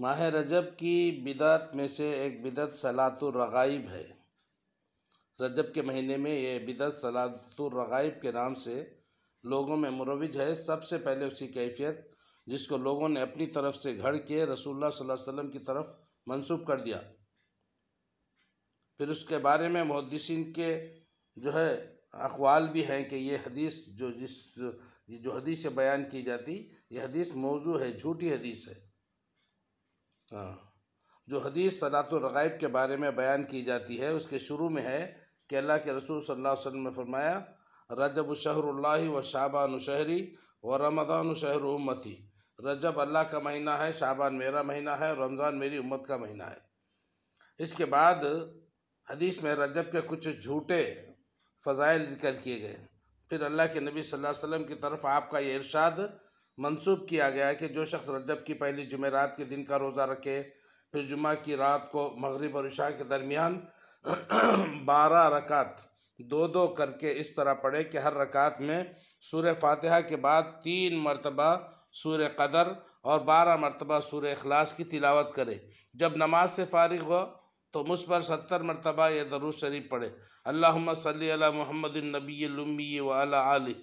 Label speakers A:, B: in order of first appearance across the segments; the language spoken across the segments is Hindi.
A: माह रजब की बिदत में से एक बिदत सलातुलरगाइब है रजब के महीने में ये बिदत सलातुलरगाइब के नाम से लोगों में मुरवज है सबसे पहले उसकी कैफियत जिसको लोगों ने अपनी तरफ से घड़ के रसूलुल्लाह सल्लल्लाहु अलैहि वसल्लम की तरफ मंसूब कर दिया फिर उसके बारे में मुहदसिन के जो है अखवाल भी हैं कि ये हदीस जो जिस जो हदीस बयान की जाती ये हदीस मौजू है झूठी हदीस है हाँ। जो हदीस सलात रग़ाइब के बारे में बयान की जाती है उसके शुरू में है कि अल्लाह के रसूल सल्लल्लाहु अलैहि वसल्लम ने फरमाया रजब शहर व शाबान शहरी व रमज़ान शहर उम्मती रजब अल्लाह का महीना है शाबान मेरा महीना है और रमज़ान मेरी उम्मत का महीना है इसके बाद हदीस में रजब के कुछ झूठे फ़जाइल जिक्र किए गए फिर अल्लाह के नबी सल्लल्लाहु अलैहि वसल्लम की तरफ आपका ये इरशाद मंसूब किया गया है कि जो शख्स रजब की पहली जुमेरात के दिन का रोज़ा रखे फिर जुमा की रात को मगरब और इशा के दरमियान बारह रकात दो दो करके इस तरह पढ़े कि हर रकात में सूर फातिहा के बाद तीन मरतबा सूर कदर और बारह मरतबा सूर अखलास की तिलावत करे जब नमाज से फारिग हो तो मुझ पर सत्तर मरतबा यह दरुज शरीफ पढ़े अल्लाम सल महमदनबी नबी वाल वाली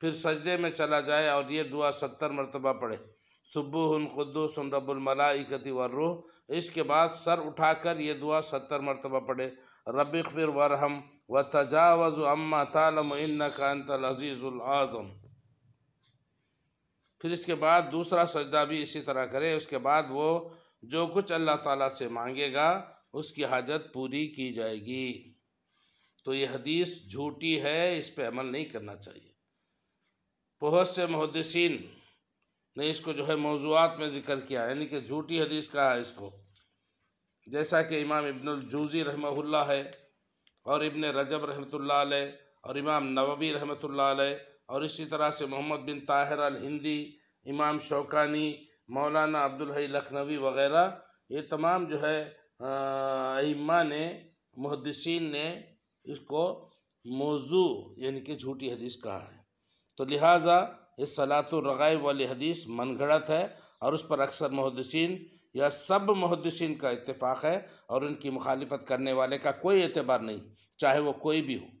A: फिर सजदे में चला जाए और ये दुआ सत्तर मरतबा पढ़े सुबुहन खुदुस रबुलमलाकती वर्रूह इसके बाद सर उठाकर ये दुआ सत्तर मरतबा पढ़े रबिक फिर वरहम व तजावज़ अम्मा तालम इन फिर इसके बाद दूसरा सजदा भी इसी तरह करे उसके बाद वो जो कुछ अल्लाह ताला से मांगेगा उसकी हाजत पूरी की जाएगी तो ये हदीस झूठी है इस पर अमल नहीं करना चाहिए बहुत से मुहदसिन ने इसको जो है मौजूद में ज़िक्र किया यानी कि झूठी हदीस कहा है इसको जैसा कि इमाम इब्नजूज़ी रहमहुल्ला है और इबन रजब रहमतुल्लाह अलैह और इमाम नववी रहमतुल्लाह अलैह और इसी तरह से मोहम्मद बिन ताहिर अल हिंदी इमाम शौकानी मौलाना अब्दुल हई लखनवी वगैरह ये तमाम जो है अम्मा ने मुहदसिन ने इसको मौजू यानी कि झूठी हदीस कहा है तो लिहाजा इस सलातरगाब वाली हदीस मन घड़त है और उस पर अक्सर मुहदसिन या सब मुहदसिन का इतफ़ाक़ है और उनकी मुखालफत करने वाले का कोई एतबार नहीं चाहे वो कोई भी हो